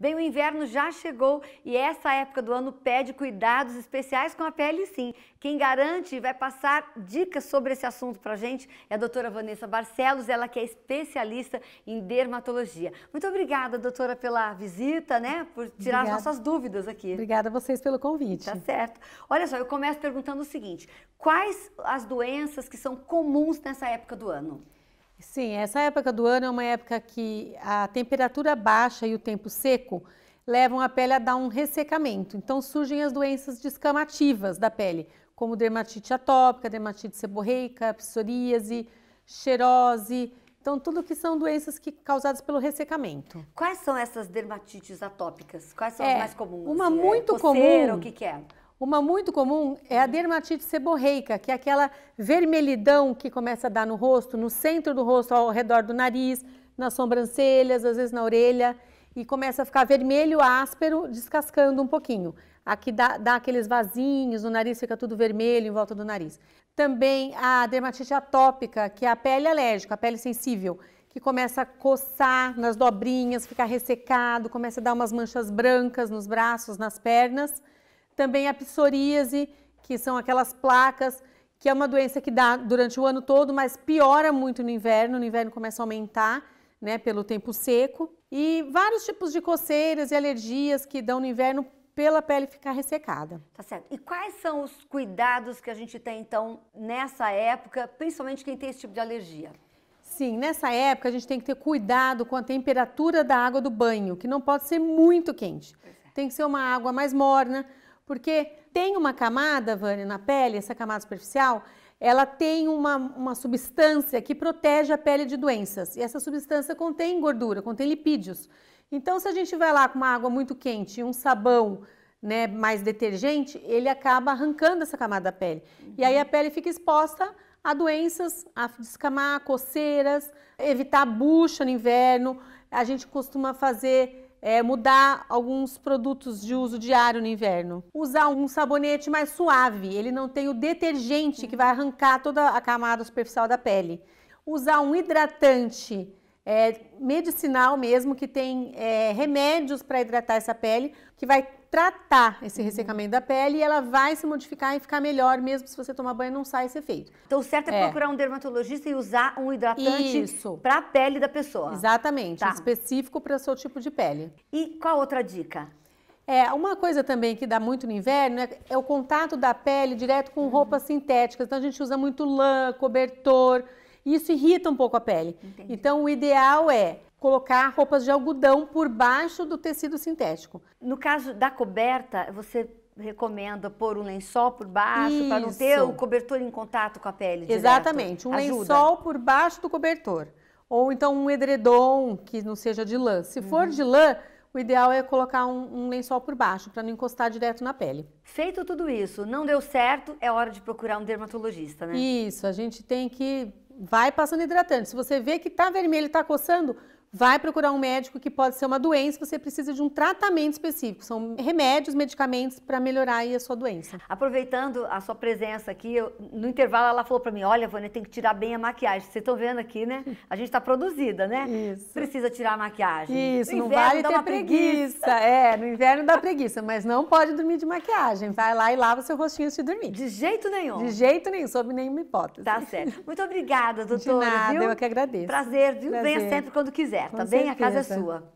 Bem, o inverno já chegou e essa época do ano pede cuidados especiais com a pele, sim. Quem garante e vai passar dicas sobre esse assunto para gente é a doutora Vanessa Barcelos, ela que é especialista em dermatologia. Muito obrigada, doutora, pela visita, né? Por tirar obrigada. as nossas dúvidas aqui. Obrigada a vocês pelo convite. Tá certo. Olha só, eu começo perguntando o seguinte: quais as doenças que são comuns nessa época do ano? Sim, essa época do ano é uma época que a temperatura baixa e o tempo seco levam a pele a dar um ressecamento. Então surgem as doenças descamativas da pele, como dermatite atópica, dermatite seborreica, psoríase, xerose. Então, tudo que são doenças que, causadas pelo ressecamento. Quais são essas dermatites atópicas? Quais são é, as mais comuns? Uma é muito é, coceira, comum. O que, que é? Uma muito comum é a dermatite seborreica, que é aquela vermelhidão que começa a dar no rosto, no centro do rosto, ao redor do nariz, nas sobrancelhas, às vezes na orelha, e começa a ficar vermelho, áspero, descascando um pouquinho. Aqui dá, dá aqueles vasinhos, o nariz fica tudo vermelho em volta do nariz. Também a dermatite atópica, que é a pele alérgica, a pele sensível, que começa a coçar nas dobrinhas, ficar ressecado, começa a dar umas manchas brancas nos braços, nas pernas. Também a psoríase, que são aquelas placas, que é uma doença que dá durante o ano todo, mas piora muito no inverno. No inverno começa a aumentar, né, pelo tempo seco. E vários tipos de coceiras e alergias que dão no inverno pela pele ficar ressecada. Tá certo. E quais são os cuidados que a gente tem, então, nessa época, principalmente quem tem esse tipo de alergia? Sim, nessa época a gente tem que ter cuidado com a temperatura da água do banho, que não pode ser muito quente. É. Tem que ser uma água mais morna, porque tem uma camada, Vânia, na pele, essa camada superficial, ela tem uma, uma substância que protege a pele de doenças. E essa substância contém gordura, contém lipídios. Então, se a gente vai lá com uma água muito quente e um sabão né, mais detergente, ele acaba arrancando essa camada da pele. Uhum. E aí a pele fica exposta a doenças, a descamar, coceiras, evitar bucha no inverno. A gente costuma fazer é, mudar alguns produtos de uso diário no inverno. Usar um sabonete mais suave, ele não tem o detergente que vai arrancar toda a camada superficial da pele. Usar um hidratante é, medicinal mesmo, que tem é, remédios para hidratar essa pele, que vai tratar esse uhum. ressecamento da pele e ela vai se modificar e ficar melhor, mesmo se você tomar banho e não sai esse efeito. Então o certo é, é. procurar um dermatologista e usar um hidratante para a pele da pessoa. Exatamente, tá. específico para o seu tipo de pele. E qual outra dica? É, uma coisa também que dá muito no inverno é, é o contato da pele direto com uhum. roupas sintéticas. Então a gente usa muito lã, cobertor isso irrita um pouco a pele. Entendi. Então, o ideal é colocar roupas de algodão por baixo do tecido sintético. No caso da coberta, você recomenda pôr um lençol por baixo para não ter o cobertor em contato com a pele. Direto. Exatamente, um Ajuda. lençol por baixo do cobertor. Ou então um edredom que não seja de lã. Se uhum. for de lã, o ideal é colocar um, um lençol por baixo para não encostar direto na pele. Feito tudo isso, não deu certo, é hora de procurar um dermatologista, né? Isso, a gente tem que vai passando hidratante. Se você vê que está vermelho e está coçando, vai procurar um médico que pode ser uma doença, você precisa de um tratamento específico. São remédios, medicamentos para melhorar a sua doença. Aproveitando a sua presença aqui, eu, no intervalo ela falou para mim: "Olha, Vânia, tem que tirar bem a maquiagem. Vocês estão vendo aqui, né? A gente está produzida, né? Isso. Precisa tirar a maquiagem. Isso, no não vale ter preguiça. preguiça. É, no inverno dá preguiça, mas não pode dormir de maquiagem. Vai lá e lava seu rostinho antes de dormir. De jeito nenhum. De jeito nenhum, sob nenhuma hipótese. Tá certo. Muito obrigada, doutora. De nada, viu? eu que agradeço. Prazer, viu? Prazer. Venha sempre quando quiser aberta, Com bem certeza. a casa é sua.